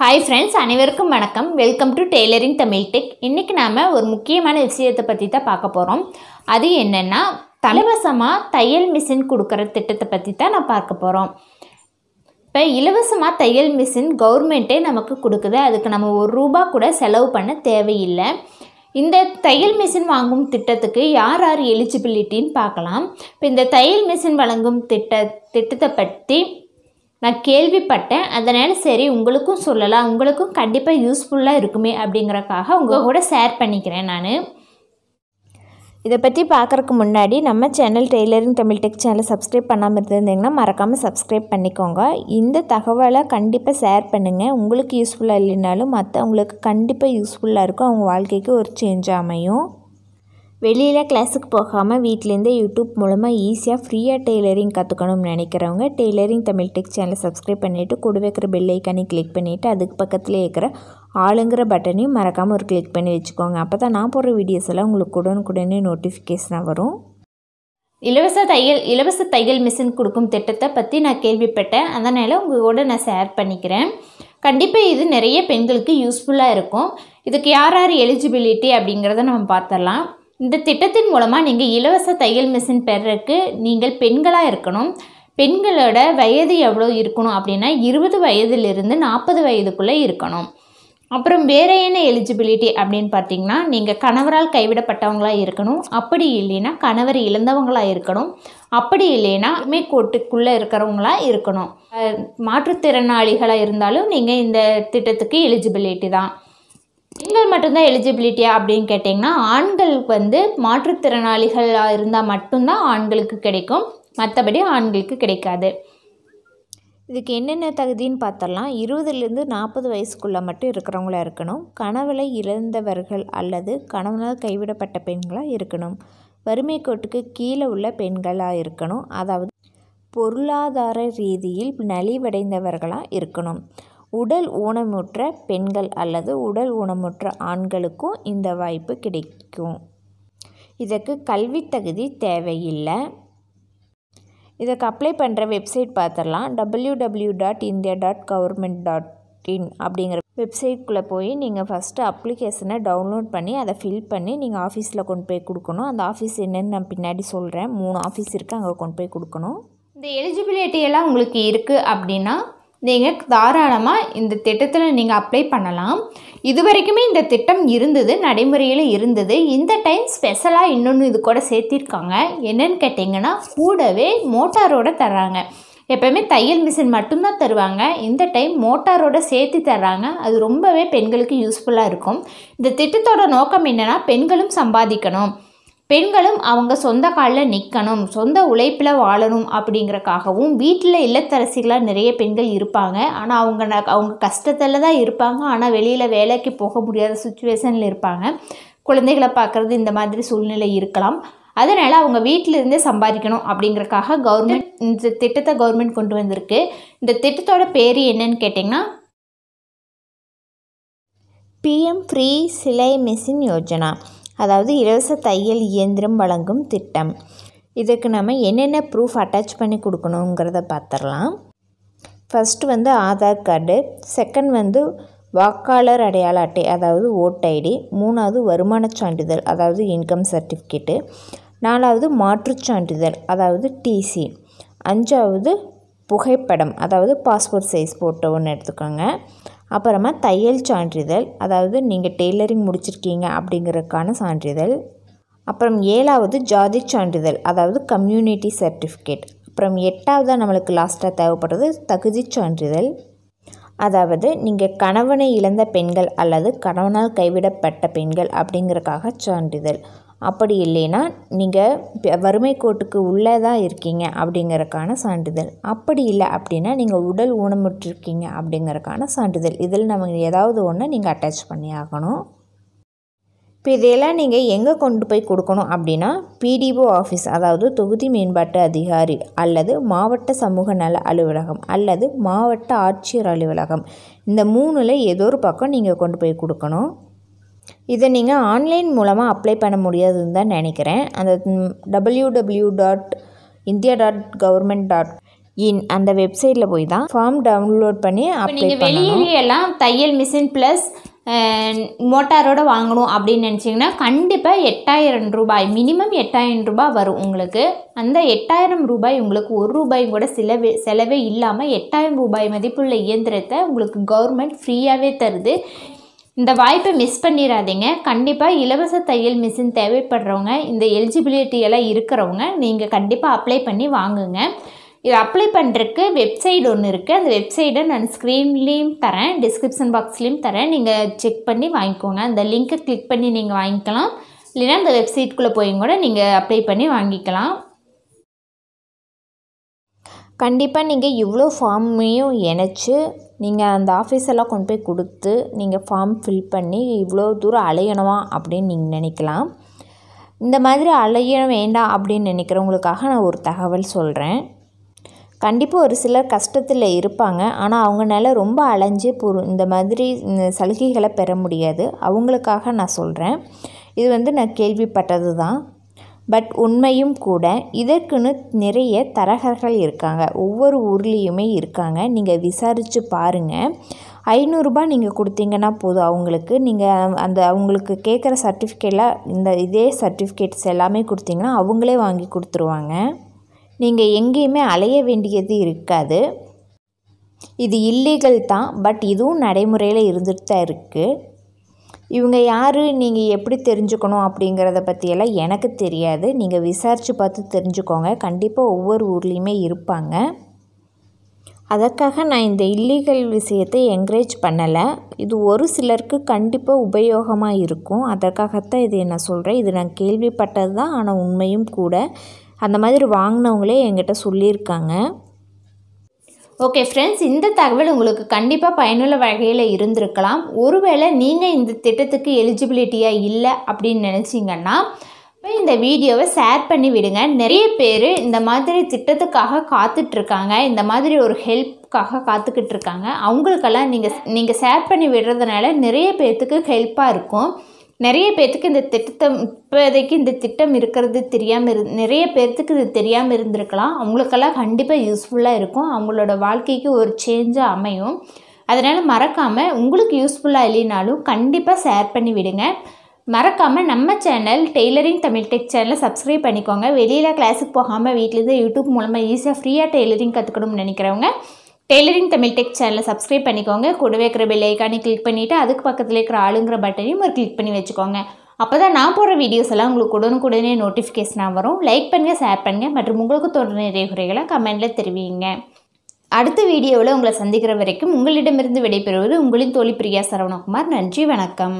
hi friends அனைவருக்கும் வணக்கம் welcome to tailoring Tamil tech இன்றைக்கி நாம் ஒரு முக்கியமான விஷயத்தை பற்றி தான் பார்க்க போகிறோம் அது என்னென்னா இலவசமாக தையல் மிஷின் கொடுக்குற திட்டத்தை பற்றி தான் நான் பார்க்க போகிறோம் இப்போ இலவசமாக தையல் மிஷின் கவர்மெண்ட்டே நமக்கு கொடுக்குது அதுக்கு நம்ம ஒரு ரூபா கூட செலவு பண்ண தேவையில்லை இந்த தையல் மிஷின் வாங்கும் திட்டத்துக்கு யார் யார் எலிஜிபிலிட்டின்னு பார்க்கலாம் இப்போ இந்த தையல் மிஷின் வழங்கும் திட்ட திட்டத்தை பற்றி நான் கேள்விப்பட்டேன் அதனால் சரி உங்களுக்கும் சொல்லலாம் உங்களுக்கும் கண்டிப்பாக யூஸ்ஃபுல்லாக இருக்குமே அப்படிங்கிறக்காக உங்கள் கூட ஷேர் பண்ணிக்கிறேன் நான் இதை பற்றி பார்க்குறக்கு முன்னாடி நம்ம சேனல் டெய்லரிங் தமிழ் டெக் சேனலை சப்ஸ்கிரைப் பண்ணாமல் இருந்திருந்தீங்கன்னா மறக்காமல் சப்ஸ்கிரைப் பண்ணிக்கோங்க இந்த தகவலை கண்டிப்பாக ஷேர் பண்ணுங்கள் உங்களுக்கு யூஸ்ஃபுல்லாக இல்லைனாலும் மற்றவங்களுக்கு கண்டிப்பாக யூஸ்ஃபுல்லாக இருக்கும் அவங்க வாழ்க்கைக்கு ஒரு சேஞ்ச் அமையும் வெளியில் கிளாஸுக்கு போகாமல் வீட்டிலேருந்தே யூடியூப் மூலமாக ஈஸியாக ஃப்ரீயாக டெய்லரிங் கற்றுக்கணும்னு நினைக்கிறவங்க டெய்லரிங் தமிழ் டெக் சேனலை சப்ஸ்கிரைப் பண்ணிவிட்டு கூட வைக்கிற பெல் கிளிக் பண்ணிவிட்டு அதுக்கு பக்கத்தில் இருக்கிற ஆளுங்கிற பட்டனையும் மறக்காமல் ஒரு கிளிக் பண்ணி வச்சுக்கோங்க அப்போ தான் நான் போடுற வீடியோஸ் எல்லாம் உங்களுக்கு உடனுக்குடனே நோட்டிஃபிகேஷனாக வரும் இலவச தையல் இலவச தையல் மிஷின் கொடுக்கும் திட்டத்தை பற்றி நான் கேள்விப்பட்டேன் அதனால் உங்கள் கூட நான் ஷேர் பண்ணிக்கிறேன் கண்டிப்பாக இது நிறைய பெண்களுக்கு யூஸ்ஃபுல்லாக இருக்கும் இதுக்கு யார் யார் எலிஜிபிலிட்டி அப்படிங்கிறத நம்ம பார்த்துடலாம் இந்த திட்டத்தின் மூலமாக நீங்கள் இலவச தையல் மிஷின் பெறக்கு நீங்கள் பெண்களாக இருக்கணும் பெண்களோட வயது எவ்வளோ இருக்கணும் அப்படின்னா இருபது வயதிலிருந்து நாற்பது வயதுக்குள்ளே இருக்கணும் அப்புறம் வேறு என்ன எலிஜிபிலிட்டி அப்படின்னு பார்த்தீங்கன்னா நீங்கள் கணவரால் கைவிடப்பட்டவங்களாக இருக்கணும் அப்படி இல்லைன்னா கணவர் இழந்தவங்களாக இருக்கணும் அப்படி இல்லைன்னா மே கோட்டுக்குள்ளே இருக்கிறவங்களாக இருக்கணும் மாற்றுத்திறனாளிகளாக இருந்தாலும் நீங்கள் இந்த திட்டத்துக்கு எலிஜிபிலிட்டி தான் பெண்கள் மட்டும்தான் எலிஜிபிலிட்டியா அப்படின்னு கேட்டிங்கன்னா ஆண்களுக்கு வந்து மாற்றுத்திறனாளிகளாக இருந்தால் மட்டும்தான் ஆண்களுக்கு கிடைக்கும் மற்றபடி ஆண்களுக்கு கிடைக்காது இதுக்கு என்னென்ன தகுதின்னு பார்த்தரலாம் இருபதுலேருந்து நாற்பது வயசுக்குள்ளே மட்டும் இருக்கிறவங்களா இருக்கணும் கணவில் இழந்தவர்கள் அல்லது கணவனால் கைவிடப்பட்ட பெண்களாக இருக்கணும் வறுமை கோட்டுக்கு கீழே உள்ள பெண்களாக இருக்கணும் அதாவது பொருளாதார ரீதியில் நலிவடைந்தவர்களாக இருக்கணும் உடல் ஊனமுற்ற பெண்கள் அல்லது உடல் ஊனமுற்ற ஆண்களுக்கும் இந்த வாய்ப்பு கிடைக்கும் இதற்கு கல்வி தகுதி தேவையில்லை இதற்கு அப்ளை பண்ணுற வெப்சைட் பார்த்துடலாம் W W dot India dot government dot in அப்படிங்கிற வெப்சைட்குள்ளே போய் நீங்கள் ஃபஸ்ட்டு அப்ளிகேஷனை டவுன்லோட் பண்ணி அதை ஃபில் பண்ணி நீங்கள் ஆஃபீஸில் கொண்டு போய் கொடுக்கணும் அந்த ஆஃபீஸ் என்னென்னு நான் பின்னாடி சொல்கிறேன் மூணு ஆஃபீஸ் இருக்குது அங்கே கொண்டு போய் கொடுக்கணும் இந்த எலிஜிபிலிட்டி எல்லாம் உங்களுக்கு இருக்குது அப்படின்னா நீங்கள் தாராளமாக இந்த திட்டத்தில் நீங்கள் அப்ளை பண்ணலாம் இது வரைக்குமே இந்த திட்டம் இருந்தது நடைமுறையில் இருந்தது இந்த டைம் ஸ்பெஷலாக இன்னொன்று இது கூட சேர்த்திருக்காங்க என்னன்னு கேட்டிங்கன்னா கூடவே மோட்டாரோட தர்றாங்க எப்போயுமே தையல் மிஷின் மட்டும்தான் தருவாங்க இந்த டைம் மோட்டாரோட சேர்த்து தர்றாங்க அது ரொம்பவே பெண்களுக்கு யூஸ்ஃபுல்லாக இருக்கும் இந்த திட்டத்தோட நோக்கம் என்னென்னா பெண்களும் சம்பாதிக்கணும் பெண்களும் அவங்க சொந்த காலில் நிற்கணும் சொந்த உழைப்பில் வாழணும் அப்படிங்கிறக்காகவும் வீட்டில் இல்லத்தரசிகளாக நிறைய பெண்கள் இருப்பாங்க ஆனால் அவங்க அவங்க கஷ்டத்தில் தான் இருப்பாங்க ஆனால் வெளியில் வேலைக்கு போக முடியாத சுச்சுவேஷனில் இருப்பாங்க குழந்தைகளை பார்க்குறது இந்த மாதிரி சூழ்நிலை இருக்கலாம் அதனால் அவங்க வீட்டிலிருந்தே சம்பாதிக்கணும் அப்படிங்கிறக்காக கவர்மெண்ட் இந்த திட்டத்தை கவர்மெண்ட் கொண்டு வந்திருக்கு இந்த திட்டத்தோட பேர் என்னன்னு கேட்டிங்கன்னா PM free Silai machine Yojana அதாவது இலவச தையல் இயந்திரம் வழங்கும் திட்டம் இதுக்கு நம்ம என்னென்ன ப்ரூஃப் அட்டாச் பண்ணி கொடுக்கணுங்கிறத பார்த்துடலாம் ஃபஸ்ட்டு வந்து ஆதார் கார்டு செகண்ட் வந்து வாக்காளர் அடையாள அட்டை அதாவது ஓட்டைடி மூணாவது வருமான சான்றிதழ் அதாவது இன்கம் சர்டிஃபிகேட்டு நாலாவது மாற்றுச் சான்றிதழ் அதாவது டிசி அஞ்சாவது புகைப்படம் அதாவது பாஸ்போர்ட் சைஸ் ஃபோட்டோ ஒன்று எடுத்துக்கோங்க அப்புறமா தையல் சான்றிதழ் அதாவது நீங்கள் டெய்லரிங் முடிச்சிருக்கீங்க அப்படிங்கிறதுக்கான சான்றிதழ் அப்புறம் ஏழாவது ஜாதி சான்றிதழ் அதாவது கம்யூனிட்டி சர்டிஃபிகேட் அப்புறம் எட்டாவதாக நம்மளுக்கு லாஸ்ட்டாக தேவைப்படுறது தகுதி சான்றிதழ் அதாவது நீங்கள் கணவனை இழந்த பெண்கள் அல்லது கணவனால் கைவிடப்பட்ட பெண்கள் அப்படிங்கிறக்காக சான்றிதழ் அப்படி இல்லைன்னா நீங்கள் வறுமை கோட்டுக்கு உள்ளே தான் இருக்கீங்க அப்படிங்கிறக்கான சான்றிதழ் அப்படி இல்லை அப்படின்னா நீங்கள் உடல் ஊனமுற்றிருக்கீங்க அப்படிங்கிறக்கான சான்றிதழ் இதில் நம்ம ஏதாவது ஒன்று நீங்கள் அட்டாச் பண்ணி ஆகணும் இப்போ இதையெல்லாம் நீங்கள் எங்கே கொண்டு போய் கொடுக்கணும் அப்படின்னா பிடிஓ ஆஃபீஸ் அதாவது தொகுதி மேம்பாட்டு அதிகாரி அல்லது மாவட்ட சமூக நல அலுவலகம் அல்லது மாவட்ட ஆட்சியர் அலுவலகம் இந்த மூணில் ஏதோ ஒரு பக்கம் நீங்கள் கொண்டு போய் கொடுக்கணும் இதை நீங்கள் ஆன்லைன் மூலமாக அப்ளை பண்ண முடியாதுன்னு தான் நினைக்கிறேன் அந்த W W dot India dot government dot in அந்த வெப்சைட்டில் போய் தான் ஃபார்ம் டவுன்லோட் பண்ணி அப்ளை பண்ணி வெளியிலேயெல்லாம் தையல் மிஷின் ப்ளஸ் மோட்டாரோடு வாங்கணும் அப்படின்னு நினச்சிங்கன்னா கண்டிப்பாக எட்டாயிரம் ரூபாய் மினிமம் எட்டாயிரம் ரூபாய் வரும் உங்களுக்கு அந்த எட்டாயிரம் ரூபாய் உங்களுக்கு ஒரு ரூபாயும் கூட செலவு செலவே இல்லாமல் எட்டாயிரம் ரூபாய் மதிப்புள்ள இயந்திரத்தை உங்களுக்கு கவர்மெண்ட் ஃப்ரீயாகவே தருது இந்த வாய்ப்பை மிஸ் பண்ணிடாதீங்க கண்டிப்பாக இலவச தையல் மிஷின் தேவைப்படுறவங்க இந்த எலிஜிபிலிட்டி எல்லாம் இருக்கிறவங்க நீங்கள் கண்டிப்பாக அப்ளை பண்ணி வாங்குங்க இது அப்ளை பண்ணுறதுக்கு வெப்சைட் ஒன்று இருக்குது அந்த வெப்சைட்டை நான் ஸ்க்ரீன்லேயும் தரேன் டிஸ்கிரிப்ஷன் பாக்ஸ்லேயும் தரேன் நீங்கள் செக் பண்ணி வாங்கிக்கோங்க அந்த லிங்க்கை கிளிக் பண்ணி நீங்கள் வாங்கிக்கலாம் இல்லைனா அந்த வெப்சைட்குள்ளே போய் கூட நீங்கள் அப்ளை பண்ணி வாங்கிக்கலாம் கண்டிப்பாக நீங்கள் இவ்வளோ ஃபார்மையும் இணைச்சி நீங்கள் அந்த ஆஃபீஸெல்லாம் கொண்டு போய் கொடுத்து நீங்கள் ஃபார்ம் ஃபில் பண்ணி இவ்வளோ தூரம் அலையணுமா அப்படின்னு நீங்கள் நினைக்கலாம் இந்த மாதிரி அலைய வேண்டாம் அப்படின்னு நினைக்கிறவங்களுக்காக நான் ஒரு தகவல் சொல்கிறேன் கண்டிப்பாக ஒரு சிலர் கஷ்டத்தில் இருப்பாங்க ஆனால் அவங்கனால ரொம்ப அலைஞ்சு புரு இந்த மாதிரி சலுகைகளை பெற முடியாது அவங்களுக்காக நான் சொல்கிறேன் இது வந்து நான் கேள்விப்பட்டது தான் பட் உண்மையும் கூட இதற்குன்னு நிறைய தரகர்கள் இருக்காங்க ஒவ்வொரு ஊர்லேயுமே இருக்காங்க நீங்கள் விசாரித்து பாருங்கள் ஐநூறுரூபா நீங்கள் கொடுத்தீங்கன்னா போதும் அவங்களுக்கு நீங்கள் அந்த அவங்களுக்கு கேட்குற சர்டிஃபிகேட்டில் இந்த இதே சர்டிஃபிகேட்ஸ் எல்லாமே கொடுத்தீங்கன்னா அவங்களே வாங்கி கொடுத்துருவாங்க நீங்கள் எங்கேயுமே அலைய வேண்டியது இருக்காது இது இல்லீகல் தான் பட் இதுவும் நடைமுறையில் இருந்துட்டு தான் இருக்குது இவங்க யார் நீங்கள் எப்படி தெரிஞ்சுக்கணும் அப்படிங்கிறத பற்றியெல்லாம் எனக்கு தெரியாது நீங்கள் விசாரித்து பார்த்து தெரிஞ்சுக்கோங்க கண்டிப்பாக ஒவ்வொரு ஊர்லேயுமே இருப்பாங்க அதற்காக நான் இந்த இல்லீகல் விஷயத்தை என்கரேஜ் பண்ணலை இது ஒரு சிலருக்கு கண்டிப்பாக உபயோகமாக இருக்கும் அதற்காகத்தான் இது நான் சொல்கிறேன் இது நான் கேள்விப்பட்டது தான் ஆனால் உண்மையும் கூட அந்த மாதிரி வாங்கினவங்களே என்கிட்ட சொல்லியிருக்காங்க ஓகே ஃப்ரெண்ட்ஸ் இந்த தகவல் உங்களுக்கு கண்டிப்பாக பயனுள்ள வகையில் இருந்திருக்கலாம் ஒருவேளை நீங்கள் இந்த திட்டத்துக்கு எலிஜிபிலிட்டியாக இல்லை அப்படின்னு நினச்சிங்கன்னா இந்த வீடியோவை ஷேர் பண்ணி விடுங்க நிறைய பேர் இந்த மாதிரி திட்டத்துக்காக காத்துட்ருக்காங்க இந்த மாதிரி ஒரு ஹெல்ப்காக காத்துக்கிட்டு இருக்காங்க அவங்களுக்கெல்லாம் நீங்கள் நீங்கள் ஷேர் பண்ணி விடுறதுனால நிறைய பேர்த்துக்கு ஹெல்ப்பாக இருக்கும் நிறைய பேர்த்துக்கு இந்த திட்டத்தை இப்போதைக்கு இந்த திட்டம் இருக்கிறது தெரியாமல் இரு நிறைய பேர்த்துக்கு இது தெரியாமல் இருந்திருக்கலாம் அவங்களுக்கெல்லாம் கண்டிப்பாக யூஸ்ஃபுல்லாக இருக்கும் அவங்களோட வாழ்க்கைக்கு ஒரு சேஞ்சாக அமையும் அதனால் மறக்காமல் உங்களுக்கு யூஸ்ஃபுல்லாக இல்லைனாலும் கண்டிப்பாக ஷேர் பண்ணி விடுங்க மறக்காமல் நம்ம சேனல் டெய்லரிங் தமிழ் டெக் சேனலை சப்ஸ்கிரைப் பண்ணிக்கோங்க வெளியில் கிளாஸுக்கு போகாமல் வீட்டிலேருந்து யூடியூப் மூலமாக ஈஸியாக ஃப்ரீயாக டெய்லரிங் கற்றுக்கணும்னு நினைக்கிறவங்க டெய்லரிங் தமிழ் டெக் சேனலை சப்ஸ்கிரைப் பண்ணிக்கோங்க கூடவே இருக்கிற பெல் ஐக்கானே கிளிக் பண்ணிவிட்டு அதுக்கு பக்கத்தில் இருக்கிற ஆளுங்கிற பட்டனையும் ஒரு கிளிக் பண்ணி வச்சுக்கோங்க அப்போ தான் நான் போடுற வீடியோஸ் எல்லாம் உங்களுக்கு உடனே நோட்டிஃபிகேஷனாக வரும் லைக் பண்ணுங்கள் ஷேர் பண்ணுங்கள் மற்றும் உங்களுக்கு தொடர்ந்த நிறைகுறைகளை கமெண்ட்டில் தெரிவிங்க அடுத்த வீடியோவில் உங்களை சந்திக்கிற வரைக்கும் உங்களிடமிருந்து விடைபெறுவது உங்களின் தோழி பிரியா சரவணகுமார் நன்றி வணக்கம்